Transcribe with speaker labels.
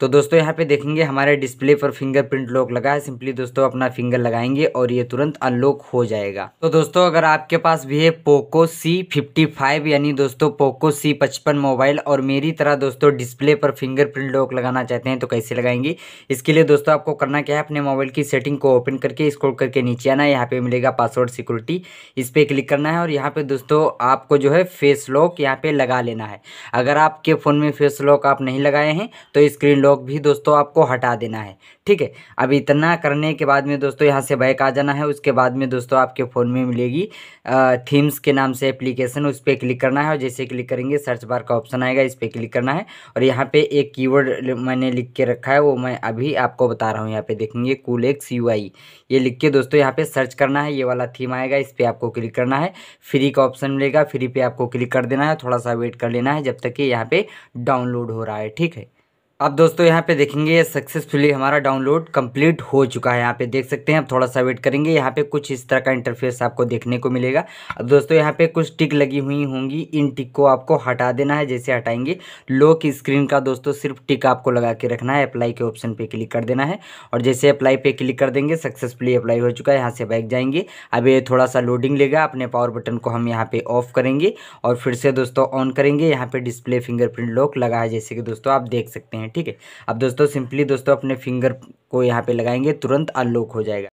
Speaker 1: तो दोस्तों यहाँ पे देखेंगे हमारे डिस्प्ले पर फिंगरप्रिंट लॉक लगा है सिंपली दोस्तों अपना फिंगर लगाएंगे और ये तुरंत अनलॉक हो जाएगा तो दोस्तों अगर आपके पास भी है पोको सी फिफ्टी फाइव यानी दोस्तों पोको सी पचपन मोबाइल और मेरी तरह दोस्तों डिस्प्ले पर फिंगरप्रिंट लॉक लगाना चाहते हैं तो कैसे लगाएंगे इसके लिए दोस्तों आपको करना क्या है अपने मोबाइल की सेटिंग को ओपन करके स्क्रोल करके नीचे आना यहाँ पे मिलेगा पासवर्ड सिक्योरिटी इस पर क्लिक करना है और यहाँ पे दोस्तों आपको जो है फेस लॉक यहाँ पे लगा लेना है अगर आपके फ़ोन में फेस लॉक आप नहीं लगाए हैं तो स्क्रीन लॉक भी दोस्तों आपको हटा देना है ठीक है अब इतना करने के बाद में दोस्तों यहाँ से बैक आ जाना है उसके बाद में दोस्तों आपके फ़ोन में मिलेगी थीम्स के नाम से एप्लीकेशन उस पर क्लिक करना है और जैसे क्लिक करेंगे सर्च बार का ऑप्शन आएगा इस पर क्लिक करना है और यहाँ पर एक की मैंने लिख के रखा है वो मैं अभी आपको बता रहा हूँ यहाँ पर देखेंगे कूल एक्स यू आई ये लिख के दोस्तों यहाँ पर सर्च करना है ये वाला थीम आएगा इस पर आपको क्लिक करना है फ्री का ऑप्शन मिलेगा फ्री पे आपको क्लिक कर देना है थोड़ा सा वेट कर लेना है जब तक कि यहाँ पे डाउनलोड हो रहा है ठीक है अब दोस्तों यहाँ पे देखेंगे ये सक्सेसफुली हमारा डाउनलोड कंप्लीट हो चुका है यहाँ पे देख सकते हैं अब थोड़ा सा वेट करेंगे यहाँ पे कुछ इस तरह का इंटरफेस आपको देखने को मिलेगा अब दोस्तों यहाँ पे कुछ टिक लगी हुई होंगी इन टिक को आपको हटा देना है जैसे हटाएंगे लॉक स्क्रीन का दोस्तों सिर्फ टिक आपको लगा के रखना है अप्लाई के ऑप्शन पर क्लिक कर देना है और जैसे अप्लाई पर क्लिक कर देंगे सक्सेसफुली अप्लाई हो चुका है यहाँ से बैक जाएंगे अब ये थोड़ा सा लोडिंग लेगा अपने पावर बटन को हम यहाँ पर ऑफ करेंगे और फिर से दोस्तों ऑन करेंगे यहाँ पर डिस्प्ले फिंगरप्रिंट लॉक लगा है जैसे कि दोस्तों आप देख सकते हैं हैं ठीक है अब दोस्तों सिंपली दोस्तों अपने फिंगर को यहाँ पे लगाएंगे तुरंत अनलॉक हो जाएगा